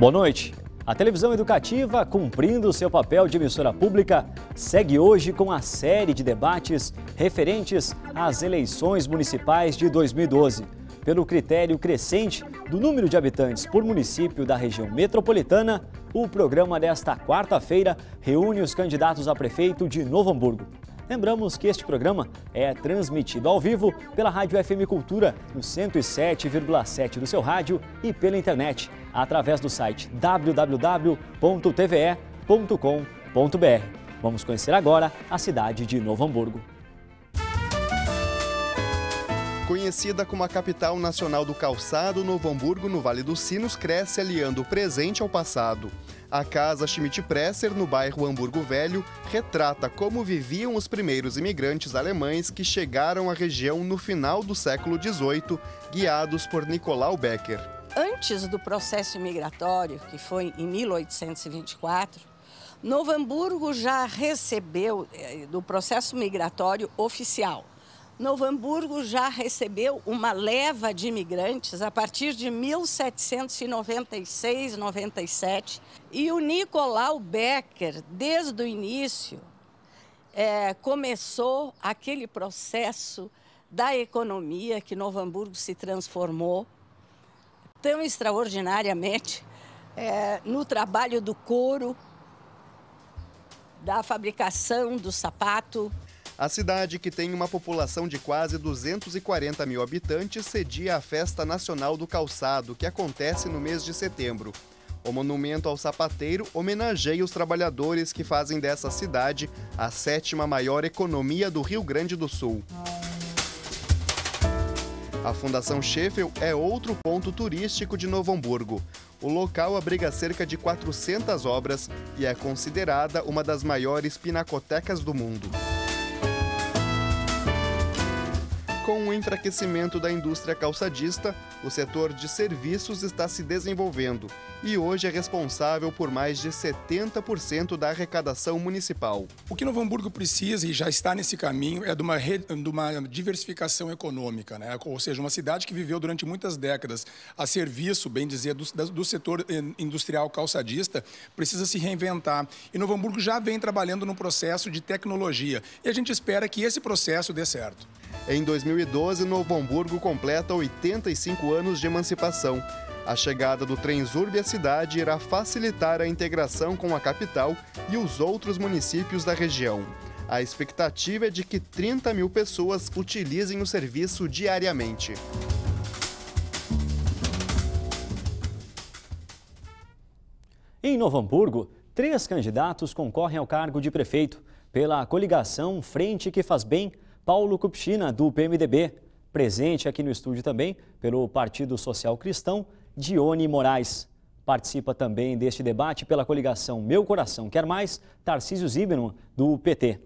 Boa noite. A televisão educativa, cumprindo seu papel de emissora pública, segue hoje com a série de debates referentes às eleições municipais de 2012. Pelo critério crescente do número de habitantes por município da região metropolitana, o programa desta quarta-feira reúne os candidatos a prefeito de Novo Hamburgo. Lembramos que este programa é transmitido ao vivo pela Rádio FM Cultura no 107,7 do seu rádio e pela internet através do site www.tve.com.br. Vamos conhecer agora a cidade de Novo Hamburgo. Conhecida como a capital nacional do calçado, Novo Hamburgo, no Vale dos Sinos, cresce aliando o presente ao passado. A casa Schmidt-Presser, no bairro Hamburgo Velho, retrata como viviam os primeiros imigrantes alemães que chegaram à região no final do século XVIII, guiados por Nicolau Becker. Antes do processo imigratório, que foi em 1824, Novo Hamburgo já recebeu eh, do processo migratório oficial Novo Hamburgo já recebeu uma leva de imigrantes a partir de 1796, 97. E o Nicolau Becker, desde o início, é, começou aquele processo da economia que Novo Hamburgo se transformou tão extraordinariamente é, no trabalho do couro, da fabricação do sapato, a cidade, que tem uma população de quase 240 mil habitantes, cedia a Festa Nacional do Calçado, que acontece no mês de setembro. O monumento ao sapateiro homenageia os trabalhadores que fazem dessa cidade a sétima maior economia do Rio Grande do Sul. A Fundação Scheffel é outro ponto turístico de Novo Hamburgo. O local abriga cerca de 400 obras e é considerada uma das maiores pinacotecas do mundo. Com o enfraquecimento da indústria calçadista, o setor de serviços está se desenvolvendo e hoje é responsável por mais de 70% da arrecadação municipal. O que Novo Hamburgo precisa e já está nesse caminho é de uma, de uma diversificação econômica, né? ou seja, uma cidade que viveu durante muitas décadas a serviço, bem dizer, do, do setor eh, industrial calçadista, precisa se reinventar. E Novo Hamburgo já vem trabalhando no processo de tecnologia e a gente espera que esse processo dê certo. Em 2012, Novo Hamburgo completa 85 anos de emancipação. A chegada do Transurb à cidade irá facilitar a integração com a capital e os outros municípios da região. A expectativa é de que 30 mil pessoas utilizem o serviço diariamente. Em Novo Hamburgo, três candidatos concorrem ao cargo de prefeito pela coligação Frente que Faz Bem, Paulo Cupchina do PMDB. Presente aqui no estúdio também pelo Partido Social Cristão, Dione Moraes participa também deste debate pela coligação Meu Coração Quer Mais, Tarcísio Zibino, do PT.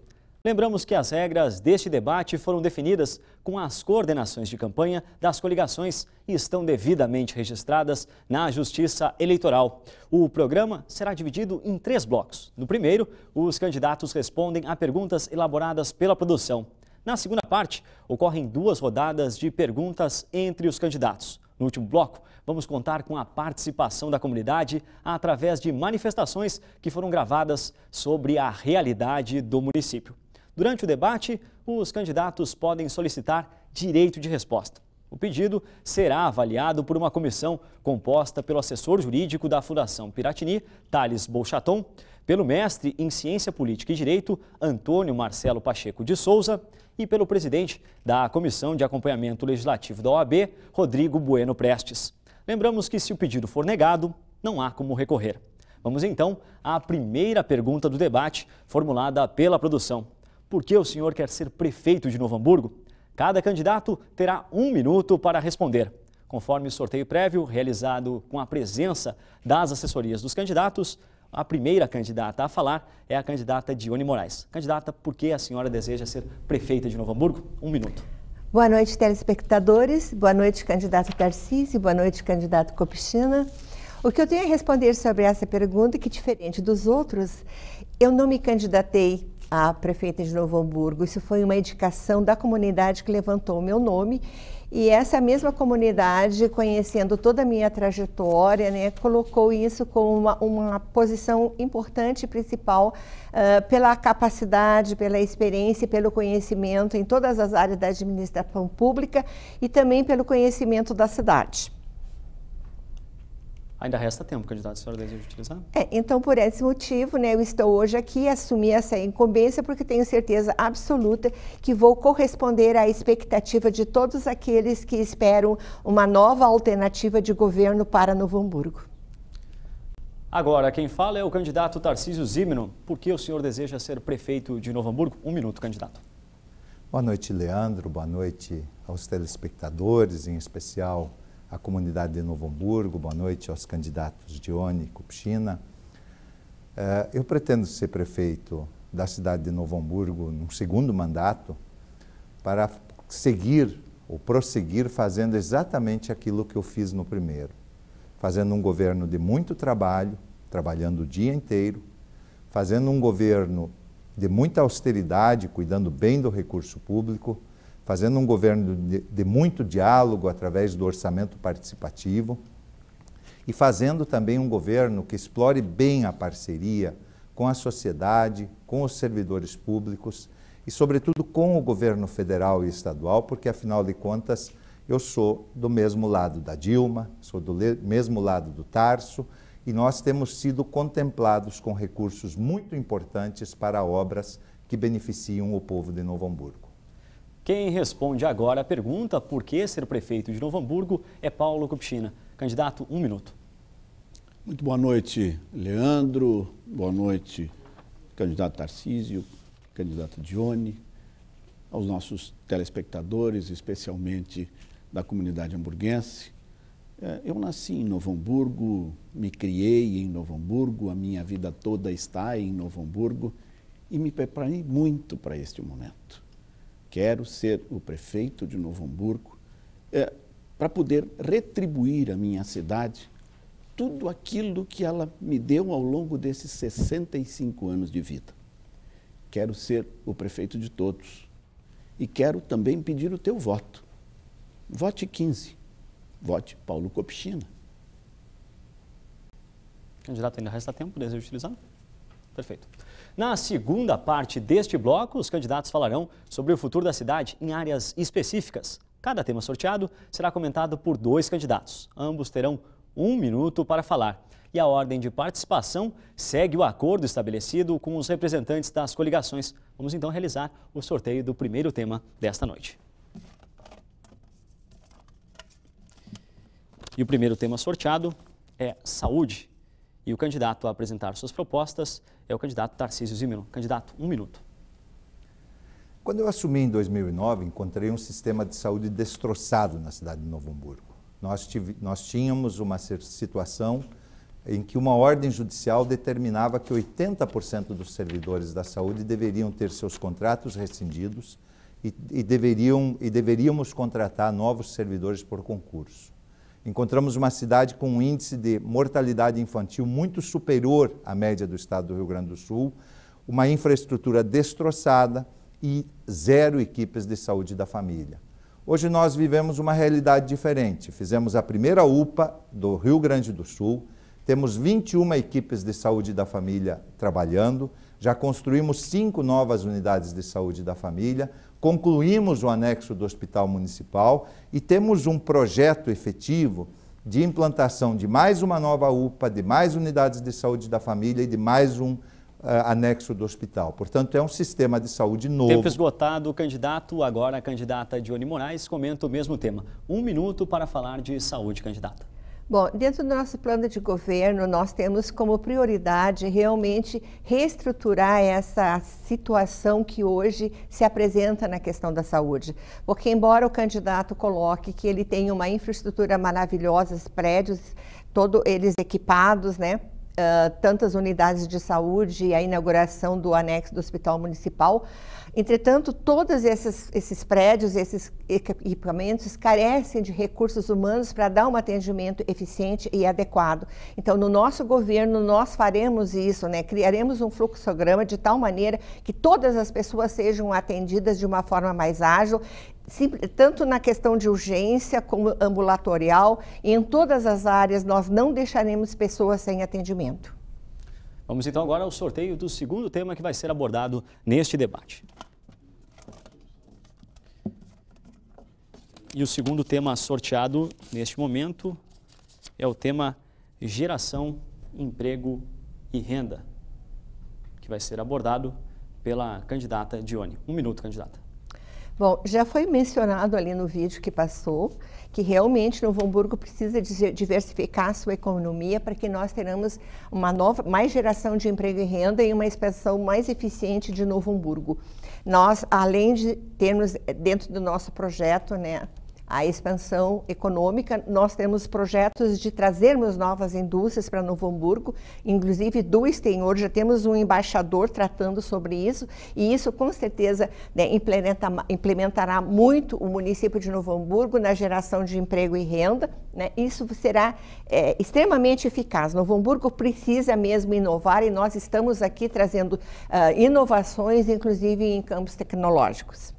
Lembramos que as regras deste debate foram definidas com as coordenações de campanha das coligações e estão devidamente registradas na Justiça Eleitoral. O programa será dividido em três blocos. No primeiro, os candidatos respondem a perguntas elaboradas pela produção. Na segunda parte, ocorrem duas rodadas de perguntas entre os candidatos. No último bloco, vamos contar com a participação da comunidade através de manifestações que foram gravadas sobre a realidade do município. Durante o debate, os candidatos podem solicitar direito de resposta. O pedido será avaliado por uma comissão composta pelo assessor jurídico da Fundação Piratini, Thales Bolchaton, pelo mestre em Ciência Política e Direito, Antônio Marcelo Pacheco de Souza, e pelo presidente da Comissão de Acompanhamento Legislativo da OAB, Rodrigo Bueno Prestes. Lembramos que se o pedido for negado, não há como recorrer. Vamos então à primeira pergunta do debate, formulada pela produção. Por que o senhor quer ser prefeito de Novo Hamburgo? Cada candidato terá um minuto para responder. Conforme o sorteio prévio realizado com a presença das assessorias dos candidatos, a primeira candidata a falar é a candidata Dione Moraes. Candidata, por que a senhora deseja ser prefeita de Novo Hamburgo? Um minuto. Boa noite, telespectadores. Boa noite, candidato Tarcísio. Boa noite, candidato Copchina. O que eu tenho a responder sobre essa pergunta que, diferente dos outros, eu não me candidatei a prefeita de Novo Hamburgo. Isso foi uma indicação da comunidade que levantou o meu nome. E essa mesma comunidade, conhecendo toda a minha trajetória, né, colocou isso como uma, uma posição importante e principal uh, pela capacidade, pela experiência e pelo conhecimento em todas as áreas da administração pública e também pelo conhecimento da cidade. Ainda resta tempo, candidato, a senhora deseja utilizar? É, então, por esse motivo, né, eu estou hoje aqui assumir essa incumbência porque tenho certeza absoluta que vou corresponder à expectativa de todos aqueles que esperam uma nova alternativa de governo para Novo Hamburgo. Agora, quem fala é o candidato Tarcísio Zimino. Por que o senhor deseja ser prefeito de Novo Hamburgo? Um minuto, candidato. Boa noite, Leandro. Boa noite aos telespectadores, em especial à comunidade de Novo Hamburgo, boa noite aos candidatos Dione e Cupchina. É, eu pretendo ser prefeito da cidade de Novo Hamburgo num segundo mandato para seguir ou prosseguir fazendo exatamente aquilo que eu fiz no primeiro, fazendo um governo de muito trabalho, trabalhando o dia inteiro, fazendo um governo de muita austeridade, cuidando bem do recurso público, fazendo um governo de, de muito diálogo através do orçamento participativo e fazendo também um governo que explore bem a parceria com a sociedade, com os servidores públicos e, sobretudo, com o governo federal e estadual, porque, afinal de contas, eu sou do mesmo lado da Dilma, sou do mesmo lado do Tarso e nós temos sido contemplados com recursos muito importantes para obras que beneficiam o povo de Novo Hamburgo. Quem responde agora a pergunta por que ser prefeito de Novo Hamburgo é Paulo Cupchina. Candidato, um minuto. Muito boa noite, Leandro. Boa noite, candidato Tarcísio, candidato Dione, aos nossos telespectadores, especialmente da comunidade hamburguense. Eh, eu nasci em Novo Hamburgo, me criei em Novo Hamburgo, a minha vida toda está em Novo Hamburgo e me preparei muito para este momento quero ser o prefeito de Novo Hamburgo é, eh, para poder retribuir à minha cidade tudo aquilo que ela me deu ao longo desses 65 anos de vida. Quero ser o prefeito de todos e quero também pedir o teu voto. Vote 15. Vote Paulo Copchina. Candidato, ainda resta tempo, desejo utilizar? Perfeito. Na segunda parte deste bloco, os candidatos falarão sobre o futuro da cidade em áreas específicas. Cada tema sorteado será comentado por dois candidatos. Ambos terão um minuto para falar. E a ordem de participação segue o acordo estabelecido com os representantes das coligações. Vamos então realizar o sorteio do primeiro tema desta noite. E o primeiro tema sorteado é saúde. E o candidato a apresentar suas propostas é o candidato Tarcísio Zimino. Candidato, um minuto. Quando eu assumi em 2009, encontrei um sistema de saúde destroçado na cidade de Novo Hamburgo. Nós, tive, nós tínhamos uma situação em que uma ordem judicial determinava que 80% dos servidores da saúde deveriam ter seus contratos rescindidos e, e, deveriam, e deveríamos contratar novos servidores por concurso encontramos uma cidade com um índice de mortalidade infantil muito superior à média do estado do Rio Grande do Sul, uma infraestrutura destroçada e zero equipes de saúde da família. Hoje nós vivemos uma realidade diferente. Fizemos a primeira UPA do Rio Grande do Sul, temos 21 equipes de saúde da família trabalhando, já construímos cinco novas unidades de saúde da família, Concluímos o anexo do Hospital Municipal e temos um projeto efetivo de implantação de mais uma nova UPA, de mais unidades de saúde da família e de mais um uh, anexo do hospital. Portanto, é um sistema de saúde novo. Tempo esgotado, candidato. Agora a candidata Dione Moraes comenta o mesmo tema. Um minuto para falar de saúde, candidata. Bom, dentro do nosso plano de governo, nós temos como prioridade realmente reestruturar essa situação que hoje se apresenta na questão da saúde. Porque, embora o candidato coloque que ele tem uma infraestrutura maravilhosa, os prédios, todos eles equipados, né? uh, tantas unidades de saúde e a inauguração do anexo do Hospital Municipal. Entretanto, todos esses, esses prédios, esses equipamentos carecem de recursos humanos para dar um atendimento eficiente e adequado. Então, no nosso governo, nós faremos isso, né? criaremos um fluxograma de tal maneira que todas as pessoas sejam atendidas de uma forma mais ágil tanto na questão de urgência como ambulatorial, em todas as áreas, nós não deixaremos pessoas sem atendimento. Vamos então agora ao sorteio do segundo tema que vai ser abordado neste debate. E o segundo tema sorteado neste momento é o tema geração, emprego e renda, que vai ser abordado pela candidata Dione. Um minuto, candidata. Bom, já foi mencionado ali no vídeo que passou que realmente Novo Hamburgo precisa diversificar sua economia para que nós tenhamos uma nova, mais geração de emprego e renda e uma expansão mais eficiente de Novo Hamburgo. Nós, além de termos eh, dentro do nosso projeto, né, a expansão econômica. Nós temos projetos de trazermos novas indústrias para Novo Hamburgo, inclusive do exterior, já temos um embaixador tratando sobre isso, e isso com certeza né, implementa, implementará muito o município de Novo Hamburgo na geração de emprego e renda. Né? Isso será é, extremamente eficaz. Novo Hamburgo precisa mesmo inovar e nós estamos aqui trazendo uh, inovações, inclusive em campos tecnológicos.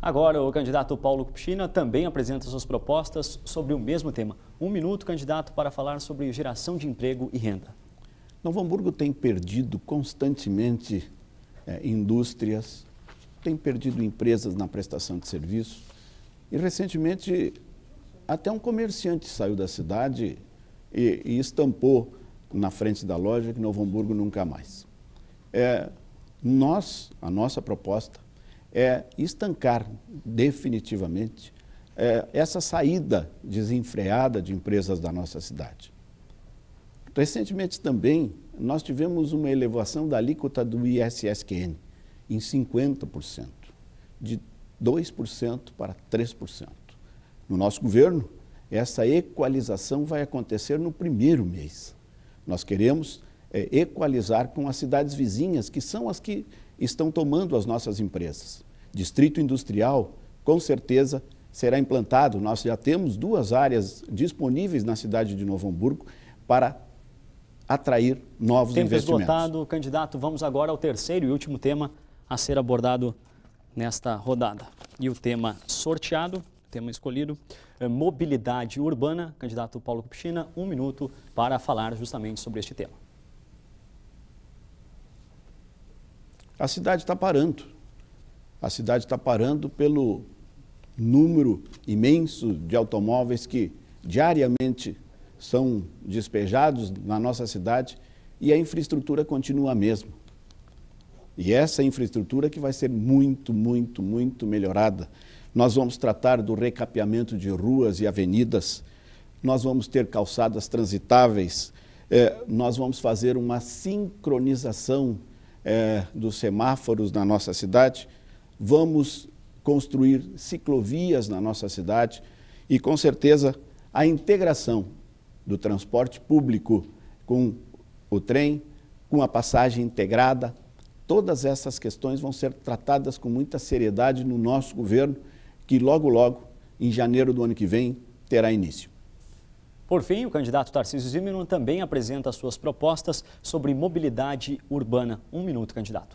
Agora, o candidato Paulo Kupchina também apresenta suas propostas sobre o mesmo tema. Um minuto, candidato, para falar sobre geração de emprego e renda. Novo Hamburgo tem perdido constantemente é, indústrias, tem perdido empresas na prestação de serviços. E recentemente, até um comerciante saiu da cidade e, e estampou na frente da loja que Novo Hamburgo nunca mais. É, nós, a nossa proposta, é estancar definitivamente é, essa saída desenfreada de empresas da nossa cidade. Recentemente também nós tivemos uma elevação da alíquota do ISSQN em 50%, de 2% para 3%. No nosso governo, essa equalização vai acontecer no primeiro mês. Nós queremos é, equalizar com as cidades vizinhas, que são as que estão tomando as nossas empresas. Distrito industrial, com certeza, será implantado. Nós já temos duas áreas disponíveis na cidade de Novo Hamburgo para atrair novos Tempo investimentos. esgotado, candidato. Vamos agora ao terceiro e último tema a ser abordado nesta rodada. E o tema sorteado, tema escolhido, é mobilidade urbana. Candidato Paulo Cupchina, um minuto para falar justamente sobre este tema. A cidade está parando. A cidade está parando pelo número imenso de automóveis que diariamente são despejados na nossa cidade e a infraestrutura continua a mesma. E essa infraestrutura que vai ser muito, muito, muito melhorada. Nós vamos tratar do recapeamento de ruas e avenidas, nós vamos ter calçadas transitáveis, é, nós vamos fazer uma sincronização é, dos semáforos na nossa cidade, vamos construir ciclovias na nossa cidade e, com certeza, a integração do transporte público com o trem, com a passagem integrada, todas essas questões vão ser tratadas com muita seriedade no nosso governo, que logo, logo, em janeiro do ano que vem, terá início. Por fim, o candidato Tarcísio Zimmermann também apresenta suas propostas sobre mobilidade urbana. Um minuto, candidato.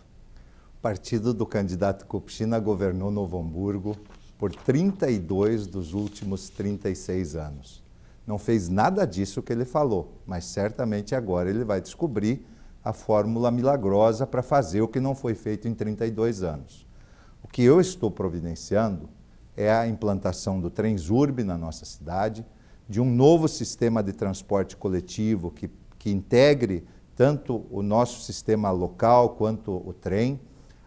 O partido do candidato Copchina governou Novo Hamburgo por 32 dos últimos 36 anos. Não fez nada disso que ele falou, mas certamente agora ele vai descobrir a fórmula milagrosa para fazer o que não foi feito em 32 anos. O que eu estou providenciando é a implantação do trens na nossa cidade, de um novo sistema de transporte coletivo que, que integre tanto o nosso sistema local quanto o trem,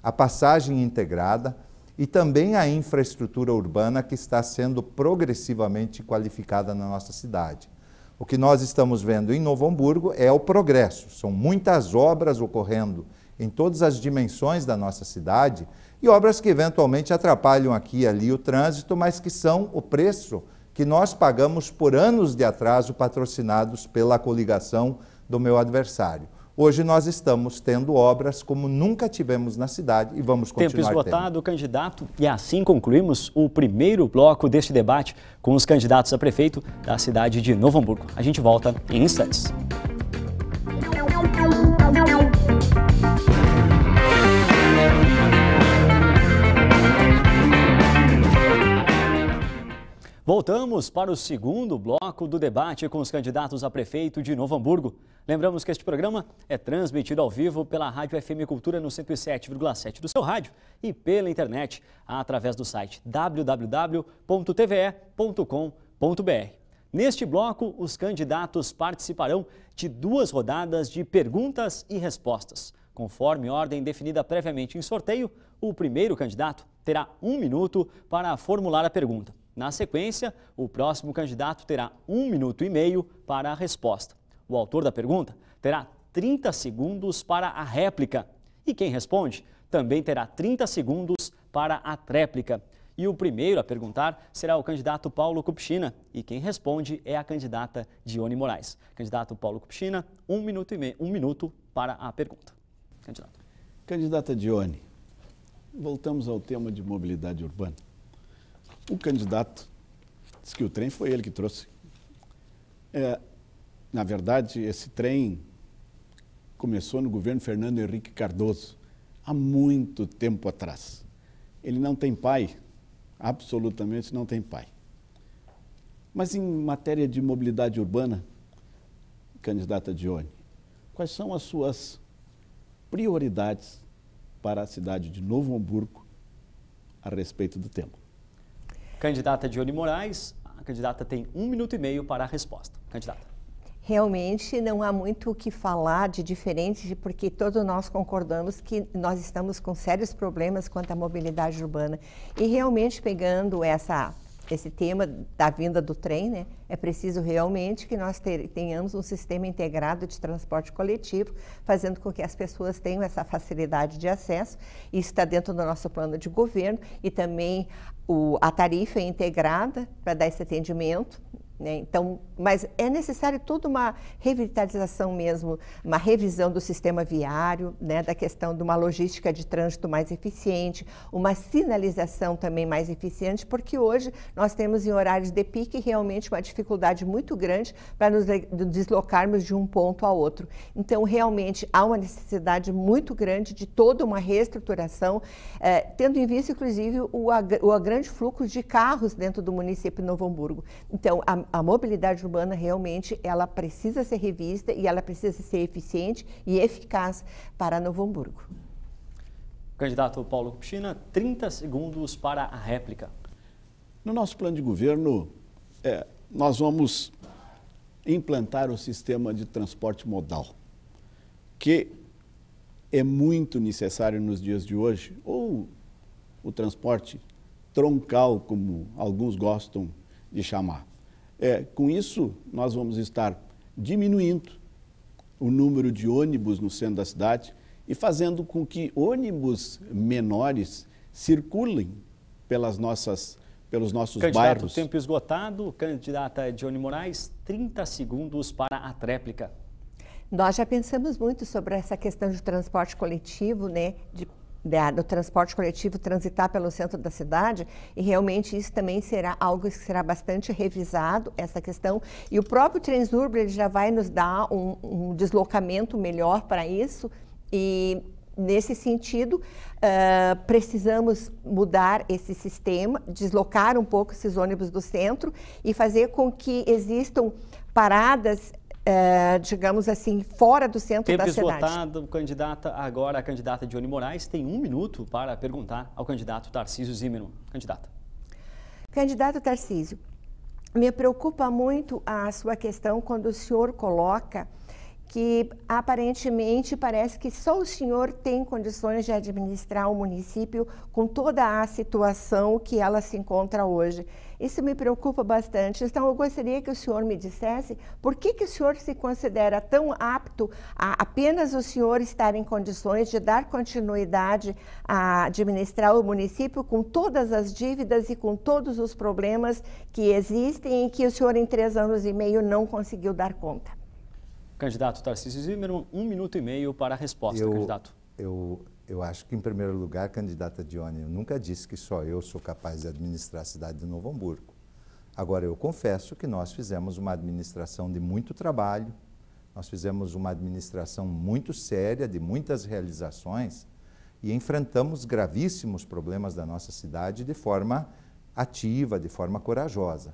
a passagem integrada e também a infraestrutura urbana que está sendo progressivamente qualificada na nossa cidade. O que nós estamos vendo em Novo Hamburgo é o progresso, são muitas obras ocorrendo em todas as dimensões da nossa cidade e obras que eventualmente atrapalham aqui e ali o trânsito, mas que são o preço que nós pagamos por anos de atraso patrocinados pela coligação do meu adversário. Hoje nós estamos tendo obras como nunca tivemos na cidade e vamos continuar Tempo esgotado, tendo. candidato. E assim concluímos o primeiro bloco deste debate com os candidatos a prefeito da cidade de Novo Hamburgo. A gente volta em instantes. Voltamos para o segundo bloco do debate com os candidatos a prefeito de Novo Hamburgo. Lembramos que este programa é transmitido ao vivo pela Rádio FM Cultura no 107,7 do seu rádio e pela internet através do site www.tve.com.br. Neste bloco, os candidatos participarão de duas rodadas de perguntas e respostas. Conforme ordem definida previamente em sorteio, o primeiro candidato terá um minuto para formular a pergunta. Na sequência, o próximo candidato terá um minuto e meio para a resposta. O autor da pergunta terá 30 segundos para a réplica. E quem responde também terá 30 segundos para a tréplica. E o primeiro a perguntar será o candidato Paulo Cupchina. E quem responde é a candidata Dione Moraes. Candidato Paulo Cupchina, um minuto, e meio, um minuto para a pergunta. Candidato. Candidata Dione, voltamos ao tema de mobilidade urbana. O candidato disse que o trem foi ele que trouxe. É, na verdade, esse trem começou no governo Fernando Henrique Cardoso, há muito tempo atrás. Ele não tem pai, absolutamente não tem pai. Mas em matéria de mobilidade urbana, candidata Dione, quais são as suas prioridades para a cidade de Novo Hamburgo a respeito do tema? Candidata Dione Moraes, a candidata tem um minuto e meio para a resposta. Candidata. Realmente não há muito o que falar de diferente, porque todos nós concordamos que nós estamos com sérios problemas quanto à mobilidade urbana. E realmente, pegando essa esse tema da vinda do trem, né? É preciso realmente que nós ter, tenhamos um sistema integrado de transporte coletivo, fazendo com que as pessoas tenham essa facilidade de acesso. Isso está dentro do nosso plano de governo e também o, a tarifa é integrada para dar esse atendimento né? Então, mas é necessário toda uma revitalização mesmo, uma revisão do sistema viário, né? da questão de uma logística de trânsito mais eficiente, uma sinalização também mais eficiente, porque hoje nós temos em horários de pique realmente uma dificuldade muito grande para nos deslocarmos de um ponto a outro. Então, realmente há uma necessidade muito grande de toda uma reestruturação, eh, tendo em vista, inclusive, o, o grande fluxo de carros dentro do município de Novo Hamburgo. Então, a a, mobilidade urbana realmente ela precisa ser revista e ela precisa ser eficiente e eficaz para Novo Hamburgo. Candidato Paulo Puxina, 30 segundos para a réplica. No nosso plano de governo, é, nós vamos implantar o sistema de transporte modal, que é muito necessário nos dias de hoje, ou o transporte troncal, como alguns gostam de chamar. É, com isso, nós vamos estar diminuindo o número de ônibus no centro da cidade e fazendo com que ônibus menores circulem pelas nossas, pelos nossos candidato, bairros. Tempo esgotado. Candidata Dione Moraes, 30 segundos para a tréplica. Nós já pensamos muito sobre essa questão de transporte coletivo, né? De da, do transporte coletivo transitar pelo centro da cidade e realmente isso também será algo que será bastante revisado, essa questão. E o próprio Transurb já vai nos dar um, um deslocamento melhor para isso e Nesse sentido, uh, precisamos mudar esse sistema, deslocar um pouco esses ônibus do centro e fazer com que existam paradas é, digamos assim, fora do centro Tempo da cidade. esgotado, candidata. Agora a candidata Dione Moraes tem um minuto para perguntar ao candidato Tarcísio Zimeno, Candidata. Candidato Tarcísio, me preocupa muito a sua questão quando o senhor coloca que aparentemente parece que só o senhor tem condições de administrar o município com toda a situação que ela se encontra hoje. Isso me preocupa bastante. Então, eu gostaria que o senhor me dissesse por que, que o senhor se considera tão apto a apenas o senhor estar em condições de dar continuidade a administrar o município com todas as dívidas e com todos os problemas que existem e que o senhor, em três anos e meio, não conseguiu dar conta. Candidato Tarcísio Zimmermann, um minuto e meio para a resposta, eu, candidato. Eu eu acho que, em primeiro lugar, candidata Dione, eu nunca disse que só eu sou capaz de administrar a cidade de Novo Hamburgo. Agora, eu confesso que nós fizemos uma administração de muito trabalho, nós fizemos uma administração muito séria, de muitas realizações, e enfrentamos gravíssimos problemas da nossa cidade de forma ativa, de forma corajosa.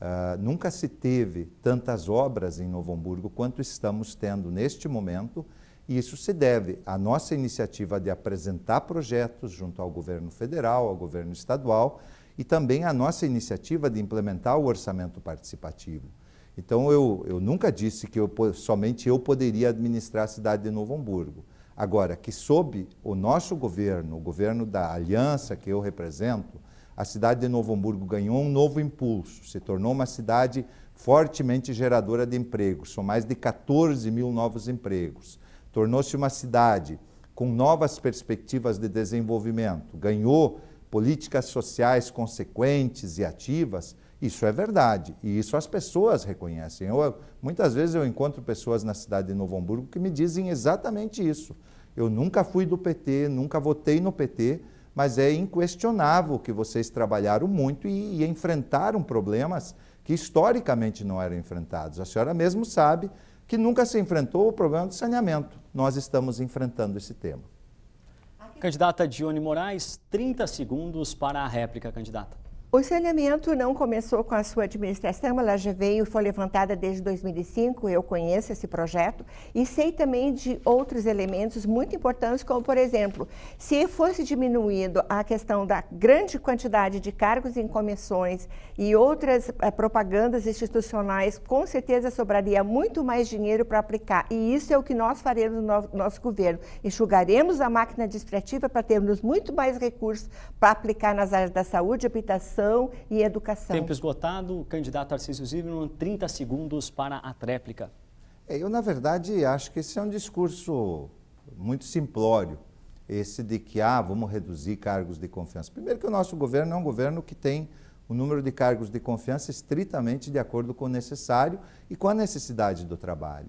Uh, nunca se teve tantas obras em Novo Hamburgo quanto estamos tendo neste momento e isso se deve à nossa iniciativa de apresentar projetos junto ao governo federal, ao governo estadual e também à nossa iniciativa de implementar o orçamento participativo. Então, eu, eu nunca disse que eu, somente eu poderia administrar a cidade de Novo Hamburgo. Agora, que sob o nosso governo, o governo da aliança que eu represento, a cidade de Novo Hamburgo ganhou um novo impulso, se tornou uma cidade fortemente geradora de empregos, são mais de 14 mil novos empregos tornou-se uma cidade com novas perspectivas de desenvolvimento, ganhou políticas sociais consequentes e ativas, isso é verdade e isso as pessoas reconhecem. Eu, muitas vezes eu encontro pessoas na cidade de Novo Hamburgo que me dizem exatamente isso. Eu nunca fui do PT, nunca votei no PT, mas é inquestionável que vocês trabalharam muito e, e enfrentaram problemas que historicamente não eram enfrentados. A senhora mesmo sabe que nunca se enfrentou o problema do saneamento. Nós estamos enfrentando esse tema. Candidata Dione Moraes, 30 segundos para a réplica, candidata. O saneamento não começou com a sua administração, ela já veio, foi levantada desde 2005, eu conheço esse projeto e sei também de outros elementos muito importantes, como, por exemplo, se fosse diminuído a questão da grande quantidade de cargos em comissões e outras eh, propagandas institucionais, com certeza sobraria muito mais dinheiro para aplicar. E isso é o que nós faremos no nosso governo. Enxugaremos a máquina administrativa para termos muito mais recursos para aplicar nas áreas da saúde, habitação, e educação. Tempo esgotado, candidato Tarcísio Zimmermann, 30 segundos para a tréplica. É, eu, na verdade, acho que esse é um discurso muito simplório, esse de que, ah, vamos reduzir cargos de confiança. Primeiro que o nosso governo é um governo que tem o número de cargos de confiança estritamente de acordo com o necessário e com a necessidade do trabalho.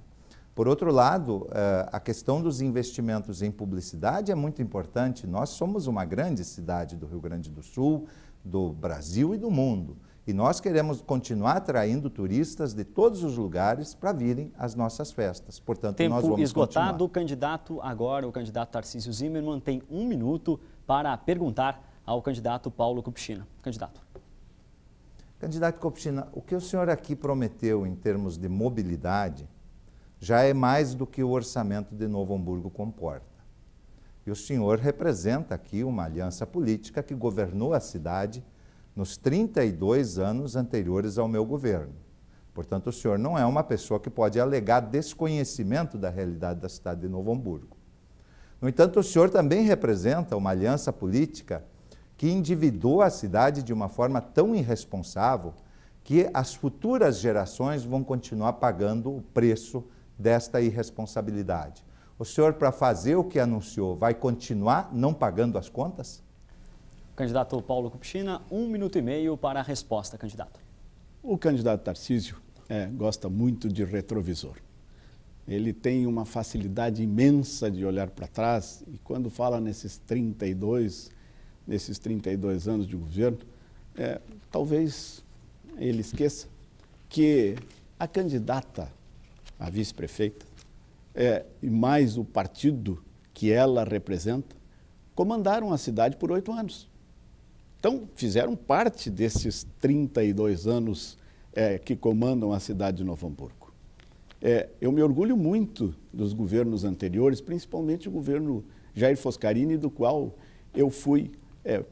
Por outro lado, eh, a questão dos investimentos em publicidade é muito importante. Nós somos uma grande cidade do Rio Grande do Sul, do Brasil e do mundo. E nós queremos continuar atraindo turistas de todos os lugares para virem às nossas festas. Portanto, Tempo nós vamos esgotado. Continuar. O candidato agora, o candidato Tarcísio Zimmermann, tem um minuto para perguntar ao candidato Paulo Cupchina. Candidato. Candidato Cupchina, o que o senhor aqui prometeu em termos de mobilidade já é mais do que o orçamento de Novo Hamburgo comporta. E o senhor representa aqui uma aliança política que governou a cidade nos 32 anos anteriores ao meu governo. Portanto, o senhor não é uma pessoa que pode alegar desconhecimento da realidade da cidade de Novo Hamburgo. No entanto, o senhor também representa uma aliança política que endividou a cidade de uma forma tão irresponsável que as futuras gerações vão continuar pagando o preço desta irresponsabilidade. O senhor, para fazer o que anunciou, vai continuar não pagando as contas? Candidato Paulo Cupchina, um minuto e meio para a resposta, candidato. O candidato Tarcísio é, gosta muito de retrovisor. Ele tem uma facilidade imensa de olhar para trás e quando fala nesses 32, nesses 32 anos de governo, é, talvez ele esqueça que a candidata a vice-prefeita é, e mais o partido que ela representa, comandaram a cidade por oito anos. Então, fizeram parte desses 32 anos é, que comandam a cidade de Novo Hamburgo. É, eu me orgulho muito dos governos anteriores, principalmente o governo Jair Foscarini, do qual eu fui é,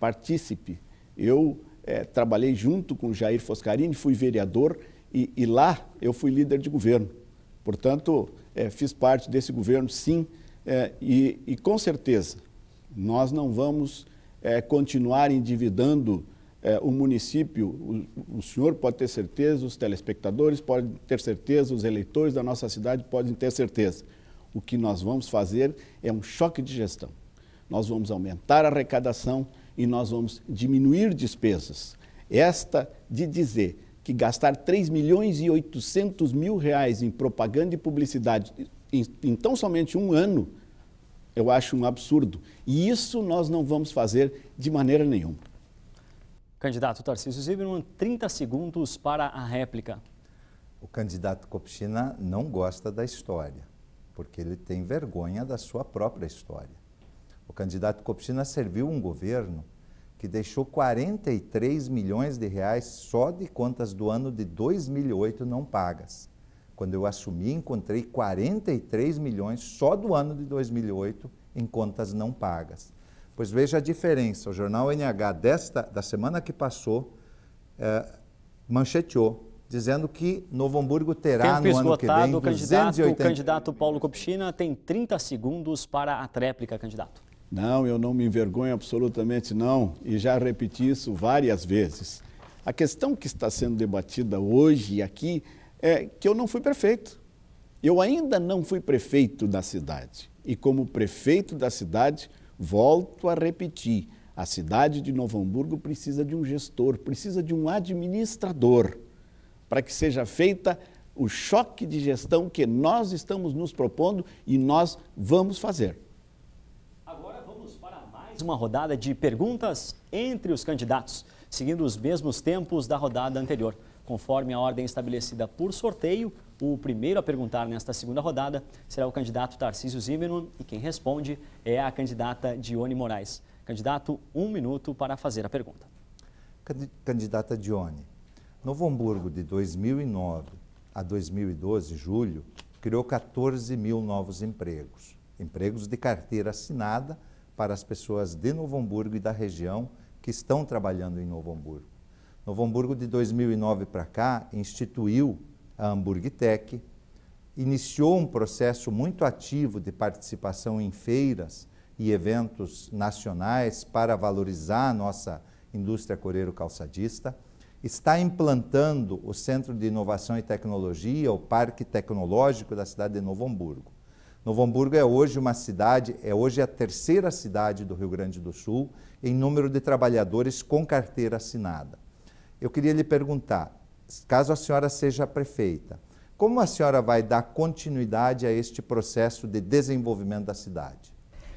partícipe. Eu é, trabalhei junto com Jair Foscarini, fui vereador e, e, lá eu fui líder de governo. Portanto, é, fiz parte desse governo, sim, é, e, e, com certeza nós não vamos é, continuar endividando é, o município. O, o, senhor pode ter certeza, os telespectadores podem ter certeza, os eleitores da nossa cidade podem ter certeza. O que nós vamos fazer é um choque de gestão. Nós vamos aumentar a arrecadação e nós vamos diminuir despesas. Esta de dizer que gastar 3 milhões e 800 mil reais em propaganda e publicidade em, em tão somente um ano, eu acho um absurdo. E isso nós não vamos fazer de maneira nenhuma. Candidato Tarcísio Zibirman, 30 segundos para a réplica. O candidato Copchina não gosta da história, porque ele tem vergonha da sua própria história. O candidato Copchina serviu um governo que deixou 43 milhões de reais só de contas do ano de 2008 não pagas. Quando eu assumi, encontrei 43 milhões só do ano de 2008 em contas não pagas. Pois veja a diferença, o jornal NH desta, da semana que passou é, mancheteou dizendo que Novo Hamburgo terá Tempo no ano que vem 280... o o candidato Paulo Copchina tem 30 segundos para a tréplica, candidato. Não, eu não me envergonho absolutamente não, e já repeti isso várias vezes. A questão que está sendo debatida hoje aqui é que eu não fui prefeito. Eu ainda não fui prefeito da cidade. E como prefeito da cidade, volto a repetir, a cidade de Novo Hamburgo precisa de um gestor, precisa de um administrador, para que seja feita o choque de gestão que nós estamos nos propondo e nós vamos fazer uma rodada de perguntas entre os candidatos, seguindo os mesmos tempos da rodada anterior. Conforme a ordem estabelecida por sorteio, o primeiro a perguntar nesta segunda rodada será o candidato Tarcísio Zimmermann e quem responde é a candidata Dione Moraes. Candidato, um minuto para fazer a pergunta. Candidata Dione, Novo Hamburgo de 2009 a 2012, julho, criou 14 mil novos empregos, empregos de carteira assinada para as pessoas de Novo Hamburgo e da região que estão trabalhando em Novo Hamburgo. Novo Hamburgo, de 2009 para cá, instituiu a Hamburgtech, iniciou um processo muito ativo de participação em feiras e eventos nacionais para valorizar a nossa indústria coreiro-calçadista, está implantando o Centro de Inovação e Tecnologia, o Parque Tecnológico da cidade de Novo Hamburgo. Novo Hamburgo é hoje uma cidade, é hoje a terceira cidade do Rio Grande do Sul em número de trabalhadores com carteira assinada. Eu queria lhe perguntar, caso a senhora seja prefeita, como a senhora vai dar continuidade a este processo de desenvolvimento da cidade?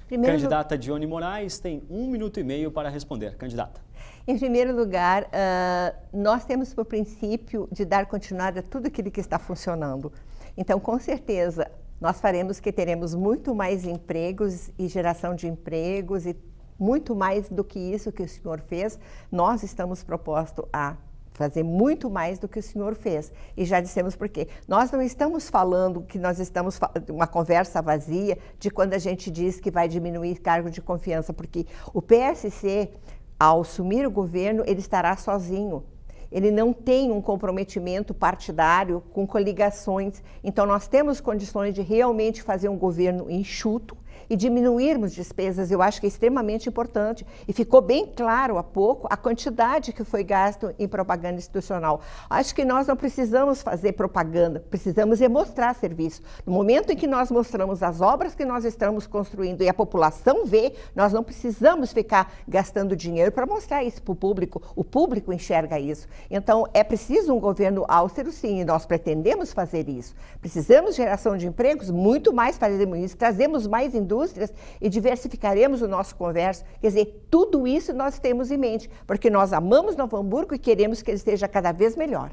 Primeiro... Candidata Dione Moraes tem um minuto e meio para responder. Candidata. Em primeiro lugar, uh, nós temos por princípio de dar continuidade a tudo aquilo que está funcionando. Então, com certeza, nós faremos que teremos muito mais empregos e geração de empregos e muito mais do que isso que o senhor fez. Nós estamos proposto a fazer muito mais do que o senhor fez. E já dissemos por quê. Nós não estamos falando que nós estamos uma conversa vazia de quando a gente diz que vai diminuir cargo de confiança, porque o PSC ao assumir o governo, ele estará sozinho ele não tem um comprometimento partidário com coligações. Então, nós temos condições de realmente fazer um governo enxuto, e diminuirmos despesas, eu acho que é extremamente importante. E ficou bem claro há pouco a quantidade que foi gasto em propaganda institucional. Acho que nós não precisamos fazer propaganda, precisamos é mostrar serviço. No momento em que nós mostramos as obras que nós estamos construindo e a população vê, nós não precisamos ficar gastando dinheiro para mostrar isso para o público. O público enxerga isso. Então, é preciso um governo austero, sim, e nós pretendemos fazer isso. Precisamos de geração de empregos, muito mais para isso, trazemos mais indústria indústrias e diversificaremos o nosso comércio. Quer dizer, tudo isso nós temos em mente, porque nós amamos Novo Hamburgo e queremos que ele esteja cada vez melhor.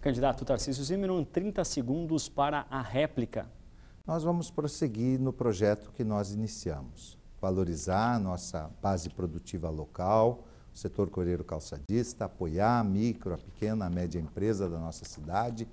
Candidato Tarcísio Zimmermann, 30 segundos para a réplica. Nós vamos prosseguir no projeto que nós iniciamos, valorizar a nossa base produtiva local, o setor coreiro calçadista, apoiar a micro, a pequena, a média empresa da nossa cidade,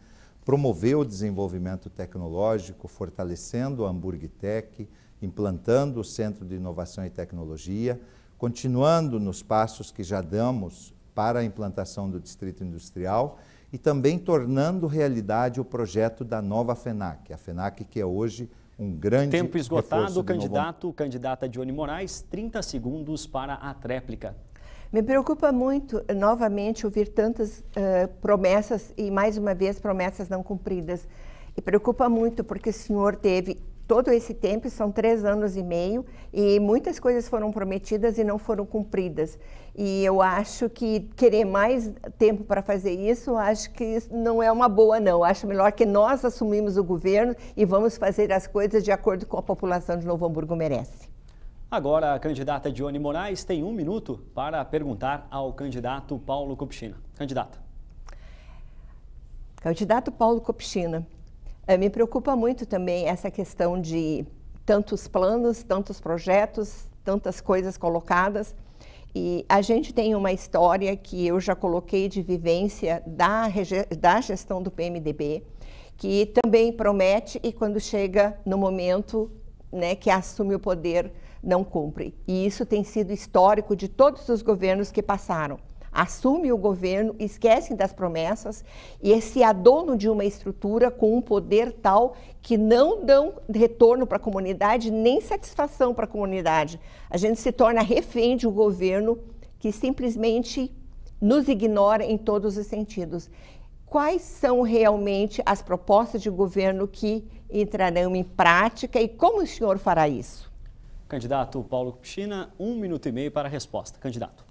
promoveu o desenvolvimento tecnológico, fortalecendo a Hamburg Tech, implantando o Centro de Inovação e Tecnologia, continuando nos passos que já damos para a implantação do Distrito Industrial e também tornando realidade o projeto da nova FENAC, a FENAC que é hoje um grande Tempo esgotado, candidato, novo... candidata Johnny Moraes, 30 segundos para a tréplica. Me preocupa muito, novamente, ouvir tantas uh, promessas e, mais uma vez, promessas não cumpridas. E preocupa muito porque o senhor teve todo esse tempo, são três anos e meio, e muitas coisas foram prometidas e não foram cumpridas. E eu acho que querer mais tempo para fazer isso, acho que não é uma boa, não. Acho melhor que nós assumimos o governo e vamos fazer as coisas de acordo com a população de Novo Hamburgo merece. Agora, a candidata Dione Moraes tem um minuto para perguntar ao candidato Paulo Copchina. Candidata. Candidato Paulo Copchina, eh, me preocupa muito também essa questão de tantos planos, tantos projetos, tantas coisas colocadas. E a gente tem uma história que eu já coloquei de vivência da, da gestão do PMDB, que também promete e quando chega no momento né, que assume o poder não cumprem. E isso tem sido histórico de todos os governos que passaram. Assume o governo, esquecem das promessas e se adono de uma estrutura com um poder tal que não dão retorno para a comunidade nem satisfação para a comunidade. A gente se torna refém de um governo que simplesmente nos ignora em todos os sentidos. Quais são realmente as propostas de governo que entrarão em prática e como o senhor fará isso? Candidato Paulo Kupchina, um minuto e meio para a resposta. Candidato.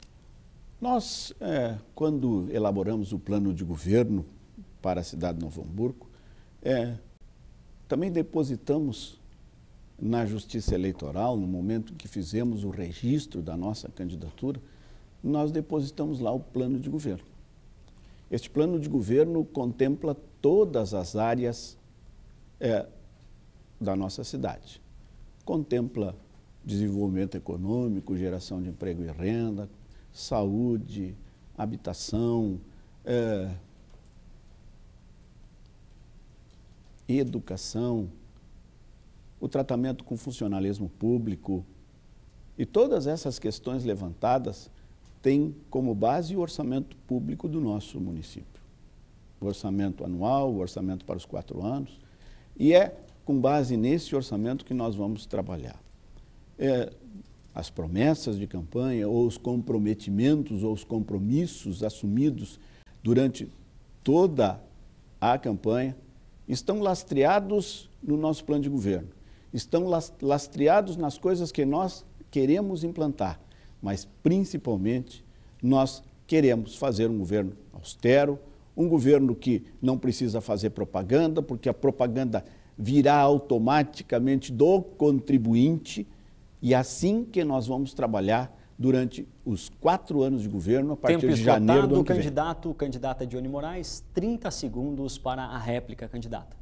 Nós, é, quando elaboramos o plano de governo para a cidade de Novo Hamburgo, é, também depositamos na Justiça Eleitoral, no momento que fizemos o registro da nossa candidatura, nós depositamos lá o plano de governo. Este plano de governo contempla todas as áreas é, da nossa cidade. Contempla desenvolvimento econômico, geração de emprego e renda, saúde, habitação, é, educação, o tratamento com funcionalismo público. E todas essas questões levantadas têm como base o orçamento público do nosso município. O orçamento anual, o orçamento para os quatro anos. E é com base nesse orçamento que nós vamos trabalhar é, as promessas de campanha ou os comprometimentos ou os compromissos assumidos durante toda a campanha estão lastreados no nosso plano de governo, estão lastreados nas coisas que nós queremos implantar, mas principalmente nós queremos fazer um governo austero, um governo que não precisa fazer propaganda, porque a propaganda virá automaticamente do contribuinte, e assim que nós vamos trabalhar durante os quatro anos de governo, a partir Tempo de janeiro do ano candidato, que candidata Dione Moraes, 30 segundos para a réplica, candidata.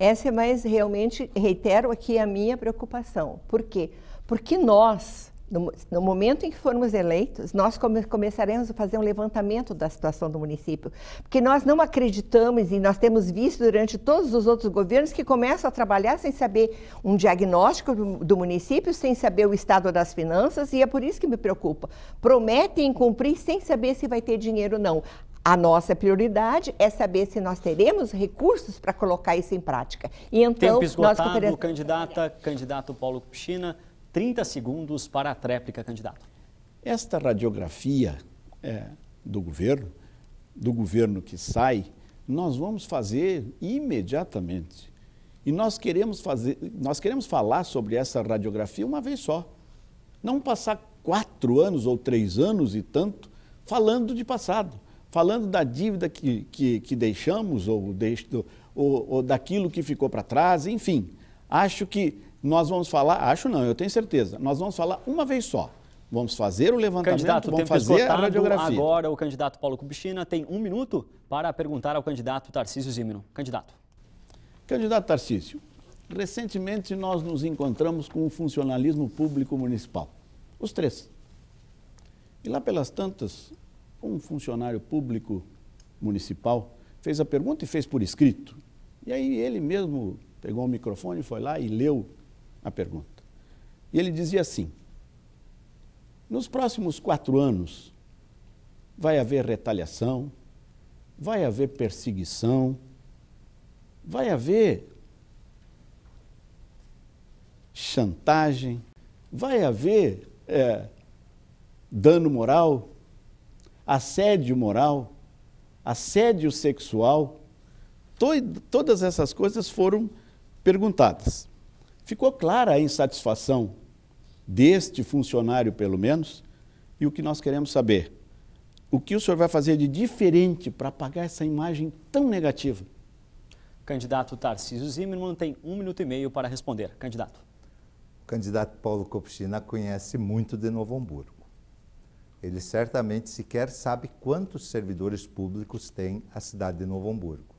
Essa é mais realmente, reitero aqui a minha preocupação. Por quê? Porque nós, no, no, momento em que formos eleitos, nós come, começaremos a fazer um levantamento da situação do município, porque nós não acreditamos e nós temos visto durante todos os outros governos que começam a trabalhar sem saber um diagnóstico do, do município, sem saber o estado das finanças, e é por isso que me preocupa. Prometem cumprir sem saber se vai ter dinheiro ou não. A nossa prioridade é saber se nós teremos recursos para colocar isso em prática. E então, Tempo esgotado, nós... candidata, candidato Paulo Pichina. 30 segundos para a tréplica, candidato. Esta radiografia é, do governo, do governo que sai, nós vamos fazer imediatamente. E nós queremos, fazer, nós queremos falar sobre essa radiografia uma vez só. Não passar quatro anos ou três anos e tanto falando de passado, falando da dívida que, que, que deixamos ou, ou, ou daquilo que ficou para trás, enfim. Acho que nós vamos falar, acho não, eu tenho certeza, nós vamos falar uma vez só. Vamos fazer o levantamento, candidato, vamos fazer a radiografia. Agora o candidato Paulo Kubitschina tem um minuto para perguntar ao candidato Tarcísio Zimino. Candidato. Candidato Tarcísio, recentemente nós nos encontramos com o funcionalismo público municipal. Os três. E lá pelas tantas, um funcionário público municipal fez a pergunta e fez por escrito. E aí ele mesmo pegou o microfone, foi lá e leu a pergunta. E ele dizia assim: nos próximos quatro anos vai haver retaliação, vai haver perseguição, vai haver chantagem, vai haver é, dano moral, assédio moral, assédio sexual. todas essas coisas foram perguntadas. Ficou clara a insatisfação deste funcionário, pelo menos, e o que nós queremos saber? O que o senhor vai fazer de diferente para apagar essa imagem tão negativa? Candidato Tarcísio Zimmermann tem um minuto e meio para responder. Candidato. O candidato Paulo Copchina conhece muito de Novo Hamburgo. Ele certamente sequer sabe quantos servidores públicos tem a cidade de Novo Hamburgo.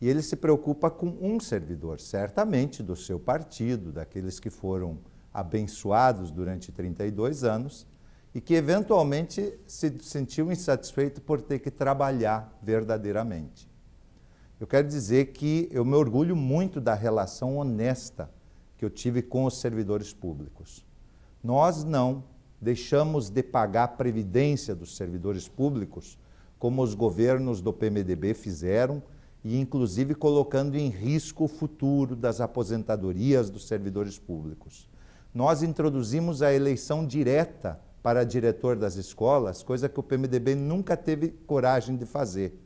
E ele se preocupa com um servidor, certamente do seu partido, daqueles que foram abençoados durante 32 anos e que eventualmente se sentiu insatisfeito por ter que trabalhar verdadeiramente. Eu quero dizer que eu me orgulho muito da relação honesta que eu tive com os servidores públicos. Nós não deixamos de pagar a previdência dos servidores públicos, como os governos do PMDB fizeram e inclusive colocando em risco o futuro das aposentadorias dos servidores públicos. Nós introduzimos a eleição direta para diretor das escolas, coisa que o PMDB nunca teve coragem de fazer.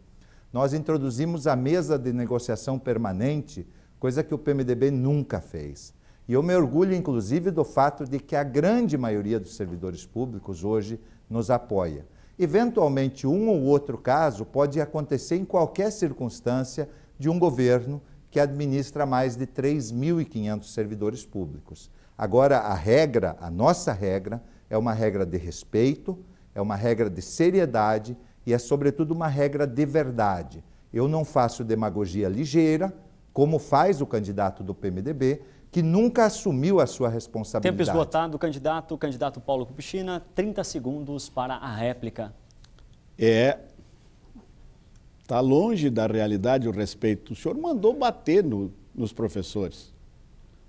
Nós introduzimos a mesa de negociação permanente, coisa que o PMDB nunca fez. E eu me orgulho, inclusive, do fato de que a grande maioria dos servidores públicos hoje nos apoia. Eventualmente, um ou outro caso pode acontecer em qualquer circunstância de um governo que administra mais de 3.500 servidores públicos. Agora, a regra, a nossa regra, é uma regra de respeito, é uma regra de seriedade e é, sobretudo, uma regra de verdade. Eu não faço demagogia ligeira, como faz o candidato do PMDB, que nunca assumiu a sua responsabilidade. Tempo esgotado, candidato, candidato Paulo Cupichina, 30 segundos para a réplica. É. Está longe da realidade o respeito. O senhor mandou bater no, nos professores.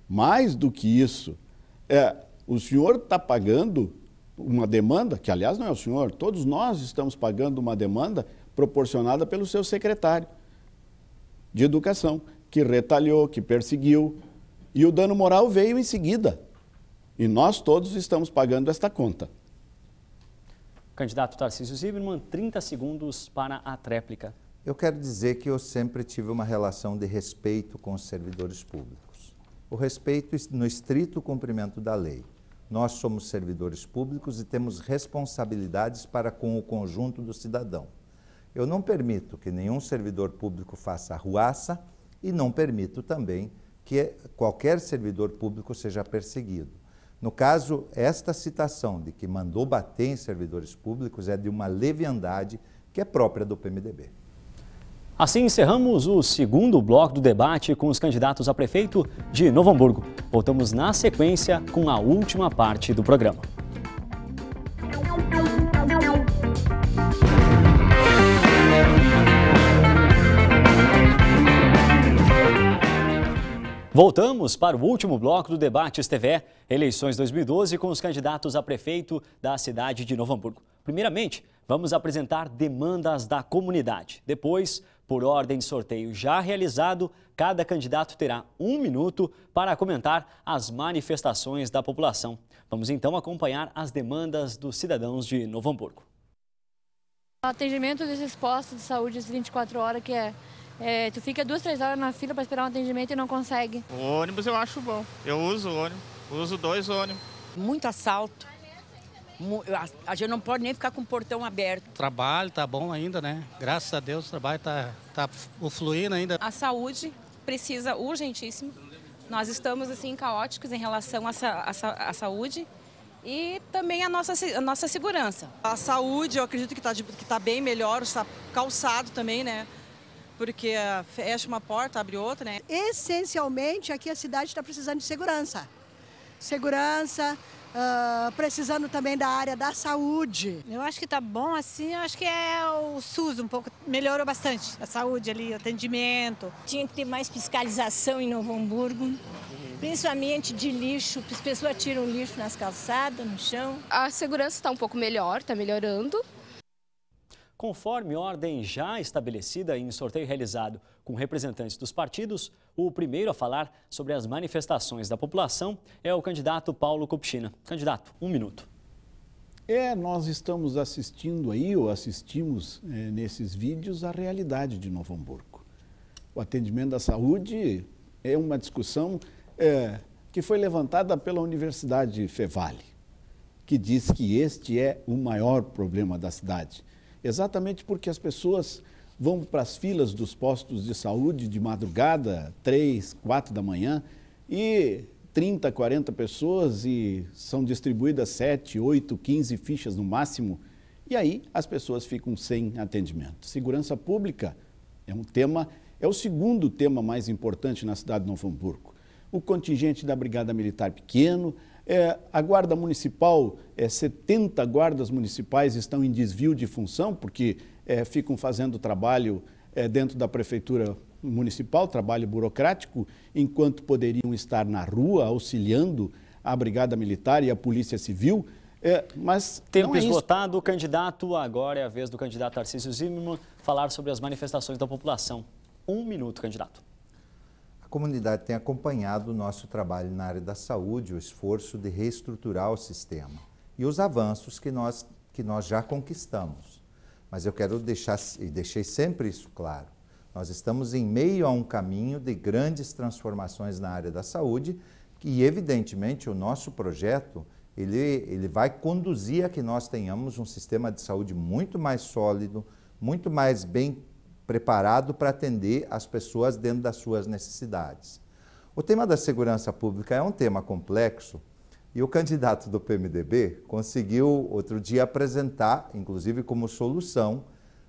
Mais do que isso, é, o senhor está pagando uma demanda, que aliás não é o senhor, todos nós estamos pagando uma demanda proporcionada pelo seu secretário de Educação, que retalhou, que perseguiu, e o dano moral veio em seguida. E nós todos estamos pagando esta conta. Candidato Tarcísio Zimmermann, 30 segundos para a tréplica. Eu quero dizer que eu sempre tive uma relação de respeito com os servidores públicos. O respeito no estrito cumprimento da lei. Nós somos servidores públicos e temos responsabilidades para com o conjunto do cidadão. Eu não permito que nenhum servidor público faça ruaça e não permito também que qualquer servidor público seja perseguido. No caso, esta citação de que mandou bater em servidores públicos é de uma leviandade que é própria do PMDB. Assim encerramos o segundo bloco do debate com os candidatos a prefeito de Novo Hamburgo. Voltamos na sequência com a última parte do programa. Voltamos para o último bloco do debate TV, eleições 2012, com os candidatos a prefeito da cidade de Novo Hamburgo. Primeiramente, vamos apresentar demandas da comunidade. Depois, por ordem de sorteio já realizado, cada candidato terá um minuto para comentar as manifestações da população. Vamos então acompanhar as demandas dos cidadãos de Novo Hamburgo. Atendimento desses postos de saúde 24 horas, que é é, tu fica duas, três horas na fila para esperar um atendimento e não consegue. O ônibus eu acho bom. Eu uso o ônibus. Uso dois ônibus. Muito assalto. A gente não pode nem ficar com o portão aberto. O trabalho tá bom ainda, né? Graças a Deus o trabalho tá, tá fluindo ainda. A saúde precisa urgentíssimo. Nós estamos, assim, caóticos em relação à, à saúde e também a nossa, a nossa segurança. A saúde, eu acredito que está que tá bem melhor, está calçado também, né? porque ah, fecha uma porta, abre outra, né? Essencialmente, aqui a cidade está precisando de segurança. Segurança, uh, precisando também da área da saúde. Eu acho que está bom assim, eu acho que é o SUS um pouco, melhorou bastante a saúde ali, o atendimento. Tinha que ter mais fiscalização em Novo Hamburgo, principalmente de lixo, as pessoas tiram lixo nas calçadas, no chão. A segurança está um pouco melhor, está melhorando Conforme ordem já estabelecida em sorteio realizado com representantes dos partidos, o primeiro a falar sobre as manifestações da população é o candidato Paulo Copchina. Candidato, um minuto. É, nós estamos assistindo aí, ou assistimos é, nesses vídeos, a realidade de Novo Hamburgo. O atendimento da saúde é uma discussão é, que foi levantada pela Universidade Fevale, que diz que este é o maior problema da cidade exatamente porque as pessoas vão para as filas dos postos de saúde de madrugada, três, quatro da manhã, e 30, 40 pessoas e são distribuídas 7, 8, 15 fichas no máximo, e aí as pessoas ficam sem atendimento. Segurança pública é um tema, é o segundo tema mais importante na cidade de Novo Hamburgo. O contingente da Brigada Militar pequeno, é, a Guarda Municipal, é, 70 guardas municipais estão em desvio de função, porque é, ficam fazendo trabalho é, dentro da Prefeitura Municipal, trabalho burocrático, enquanto poderiam estar na rua auxiliando a Brigada Militar e a Polícia Civil. É, mas Tempo é esgotado, o candidato, agora é a vez do candidato Tarcísio Zimmermann falar sobre as manifestações da população. Um minuto, candidato comunidade tem acompanhado o nosso trabalho na área da saúde, o esforço de reestruturar o sistema e os avanços que nós, que nós já conquistamos. Mas eu quero deixar, e deixei sempre isso claro, nós estamos em meio a um caminho de grandes transformações na área da saúde e, evidentemente, o nosso projeto ele, ele vai conduzir a que nós tenhamos um sistema de saúde muito mais sólido, muito mais bem preparado para atender as pessoas dentro das suas necessidades. O tema da segurança pública é um tema complexo e o candidato do PMDB conseguiu outro dia apresentar, inclusive como solução,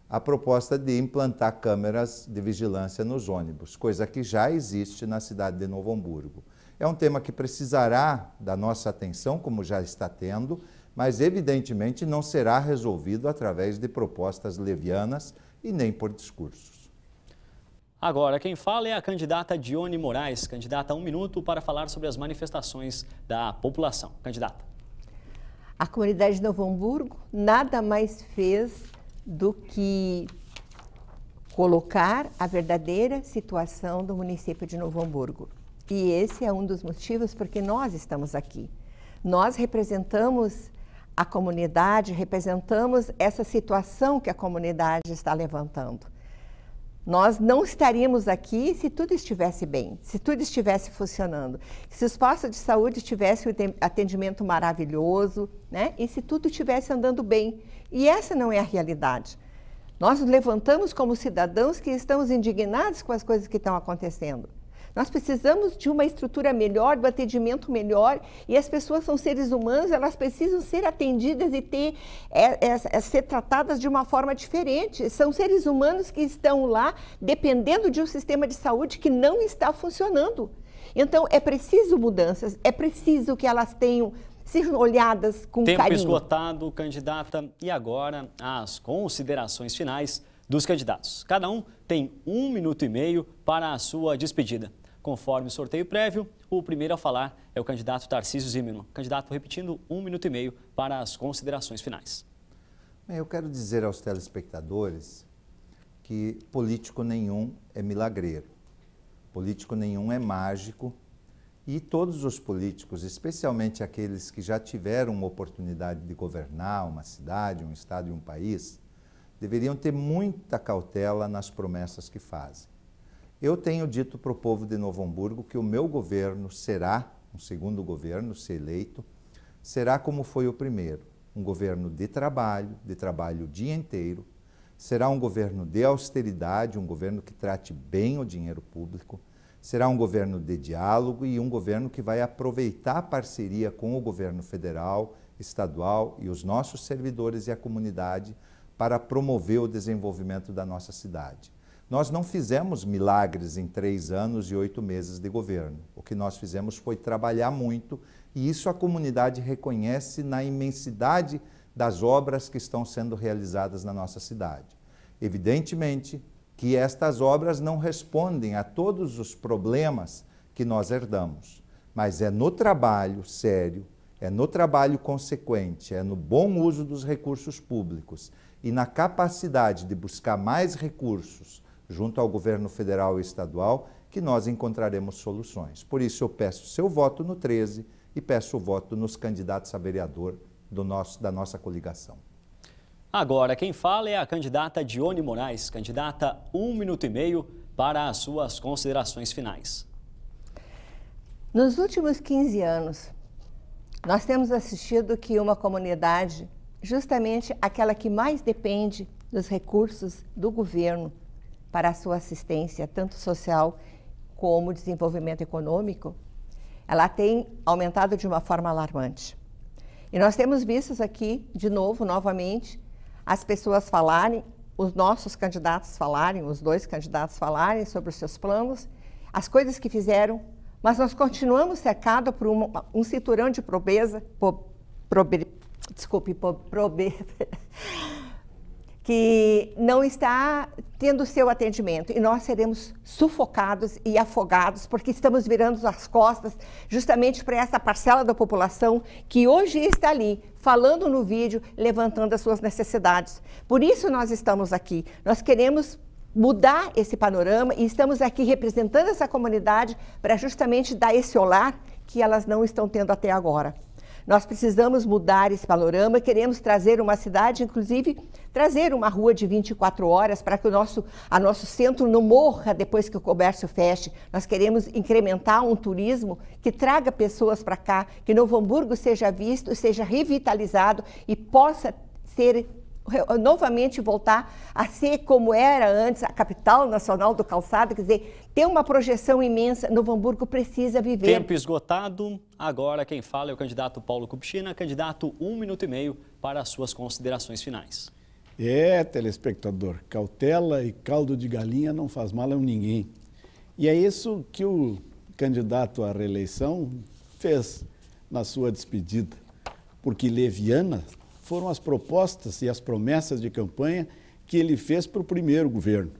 a proposta de implantar câmeras de vigilância nos ônibus, coisa que já existe na cidade de Novo Hamburgo. É um tema que precisará da nossa atenção, como já está tendo, mas evidentemente não será resolvido através de propostas levianas e nem por discursos. Agora, quem fala é a candidata Dione Moraes, candidata a um minuto para falar sobre as manifestações da população. Candidata. A comunidade de Novo Hamburgo nada mais fez do que colocar a verdadeira situação do município de Novo Hamburgo. E esse é um dos motivos porque nós estamos aqui. Nós representamos a comunidade, representamos essa situação que a comunidade está levantando. Nós não estaríamos aqui se tudo estivesse bem, se tudo estivesse funcionando, se os postos de saúde tivessem um atendimento maravilhoso, né? E se tudo estivesse andando bem. E essa não é a realidade. Nós nos levantamos como cidadãos que estamos indignados com as coisas que estão acontecendo. Nós precisamos de uma estrutura melhor, do atendimento melhor, e as pessoas são seres humanos, elas precisam ser atendidas e ter, é, é, é, ser tratadas de uma forma diferente. São seres humanos que estão lá dependendo de um sistema de saúde que não está funcionando. Então, é preciso mudanças, é preciso que elas tenham sejam olhadas com Tempo carinho. Tempo esgotado, candidata. E agora as considerações finais dos candidatos. Cada um tem um minuto e meio para a sua despedida. Conforme o sorteio prévio, o primeiro a falar é o candidato Tarcísio Zimmermann. Candidato, repetindo, um minuto e meio para as considerações finais. Bem, eu quero dizer aos telespectadores que político nenhum é milagreiro, político nenhum é mágico e todos os políticos, especialmente aqueles que já tiveram uma oportunidade de governar uma cidade, um estado e um país, deveriam ter muita cautela nas promessas que fazem eu tenho dito para o povo de Novo Hamburgo que o meu governo será, um segundo governo, se eleito, será como foi o primeiro: um governo de trabalho, de trabalho o dia inteiro, será um governo de austeridade, um governo que trate bem o dinheiro público, será um governo de diálogo e um governo que vai aproveitar a parceria com o governo federal, estadual e os nossos servidores e a comunidade para promover o desenvolvimento da nossa cidade. Nós não fizemos milagres em três anos e oito meses de governo. O que nós fizemos foi trabalhar muito e isso a comunidade reconhece na imensidade das obras que estão sendo realizadas na nossa cidade. Evidentemente que estas obras não respondem a todos os problemas que nós herdamos, mas é no trabalho sério, é no trabalho consequente, é no bom uso dos recursos públicos e na capacidade de buscar mais recursos junto ao governo federal e estadual, que nós encontraremos soluções. Por isso, eu peço seu voto no 13 e peço o voto nos candidatos a vereador do nosso, da nossa coligação. Agora, quem fala é a candidata Dione Moraes, candidata um minuto e meio para as suas considerações finais. Nos últimos 15 anos, nós temos assistido que uma comunidade, justamente aquela que mais depende dos recursos do governo, para a sua assistência, tanto social como desenvolvimento econômico, ela tem aumentado de uma forma alarmante. E nós temos visto aqui, de novo, novamente, as pessoas falarem, os nossos candidatos falarem, os dois candidatos falarem sobre os seus planos, as coisas que fizeram, mas nós continuamos cercados por um cinturão de pobreza, po, probe, desculpe, po, que não está tendo seu atendimento e nós seremos sufocados e afogados porque estamos virando as costas justamente para essa parcela da população que hoje está ali falando no vídeo, levantando as suas necessidades. Por isso nós estamos aqui. Nós queremos mudar esse panorama e estamos aqui representando essa comunidade para justamente dar esse olhar que elas não estão tendo até agora. Nós precisamos mudar esse panorama, queremos trazer uma cidade, inclusive, trazer uma rua de 24 horas para que o nosso, a nosso centro não morra depois que o comércio feche. Nós queremos incrementar um turismo que traga pessoas para cá, que Novo Hamburgo seja visto, seja revitalizado e possa ser novamente voltar a ser como era antes a capital nacional do calçado, quer dizer, tem uma projeção imensa, Novo Hamburgo precisa viver. Tempo esgotado, agora quem fala é o candidato Paulo Kupchina, candidato um minuto e meio para as suas considerações finais. É, telespectador, cautela e caldo de galinha não faz mal a ninguém. E é isso que o candidato à reeleição fez na sua despedida, porque levianas foram as propostas e as promessas de campanha que ele fez para o primeiro governo.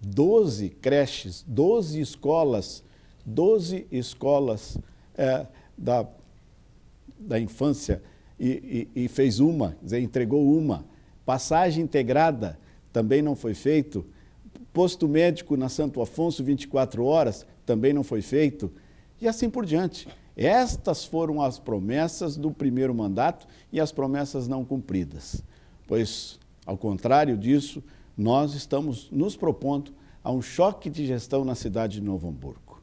Doze creches, doze escolas, doze escolas é, da, da infância e, e, e fez uma, quer dizer, entregou uma. Passagem integrada também não foi feito. Posto médico na Santo Afonso, 24 horas, também não foi feito. E assim por diante. Estas foram as promessas do primeiro mandato e as promessas não cumpridas. Pois, ao contrário disso, nós estamos nos propondo a um choque de gestão na cidade de Novo Hamburgo.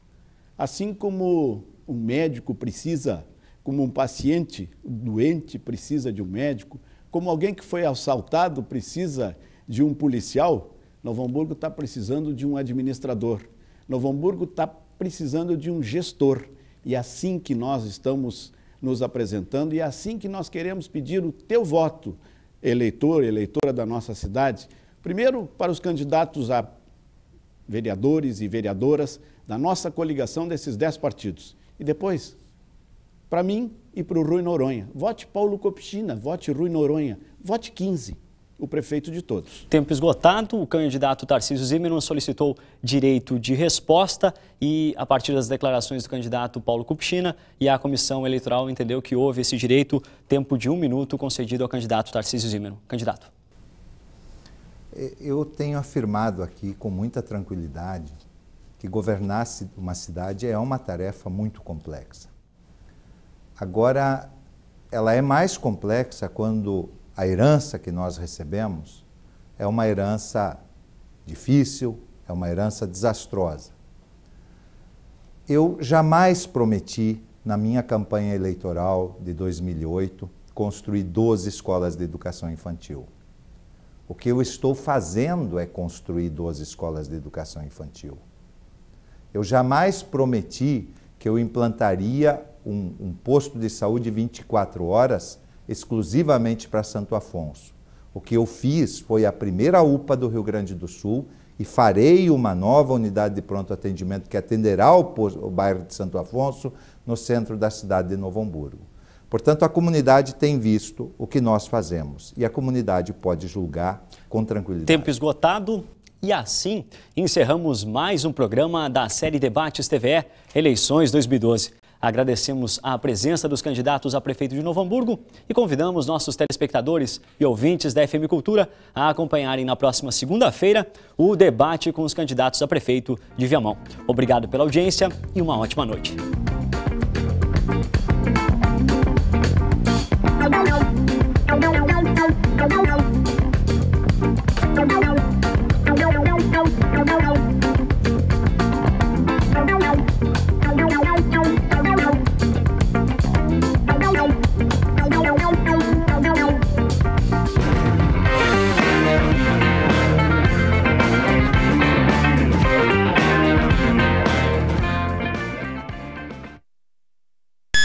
Assim como um médico precisa, como um paciente doente precisa de um médico, como alguém que foi assaltado precisa de um policial, Novo Hamburgo está precisando de um administrador. Novo Hamburgo está precisando de um gestor. E é assim que nós estamos nos apresentando e é assim que nós queremos pedir o teu voto, eleitor, eleitora da nossa cidade. Primeiro, para os candidatos a vereadores e vereadoras da nossa coligação desses dez partidos. E depois, para mim, e para o Rui Noronha. Vote Paulo Copchina, vote Rui Noronha, vote 15 o prefeito de todos. Tempo esgotado, o candidato Tarcísio Zimmermann solicitou direito de resposta e, a partir das declarações do candidato Paulo Copchina e a comissão eleitoral entendeu que houve esse direito, tempo de um minuto concedido ao candidato Tarcísio Zimmermann. Candidato. É, eu tenho afirmado aqui com muita tranquilidade que governar uma cidade é uma tarefa muito complexa. Agora, ela é mais complexa quando a herança que nós recebemos é uma herança difícil, é uma herança desastrosa. Eu jamais prometi na minha campanha eleitoral de 2008 construir 12 escolas de educação infantil. O que eu estou fazendo é construir 12 escolas de educação infantil. Eu jamais prometi que eu implantaria um, um posto de saúde 24 horas exclusivamente para Santo Afonso. O que eu fiz foi a primeira UPA do Rio Grande do Sul e farei uma nova unidade de pronto atendimento que atenderá o, o bairro de Santo Afonso, no centro da cidade de Novo Hamburgo. Portanto, a comunidade tem visto o que nós fazemos e a comunidade pode julgar com tranquilidade. Tempo esgotado. E assim encerramos mais um programa da série Debates TVE Eleições 2012. Agradecemos a presença dos candidatos a prefeito de Novo Hamburgo e convidamos nossos telespectadores e ouvintes da FM Cultura a acompanharem na próxima segunda-feira o debate com os candidatos a prefeito de Viamão. Obrigado pela audiência e uma ótima noite.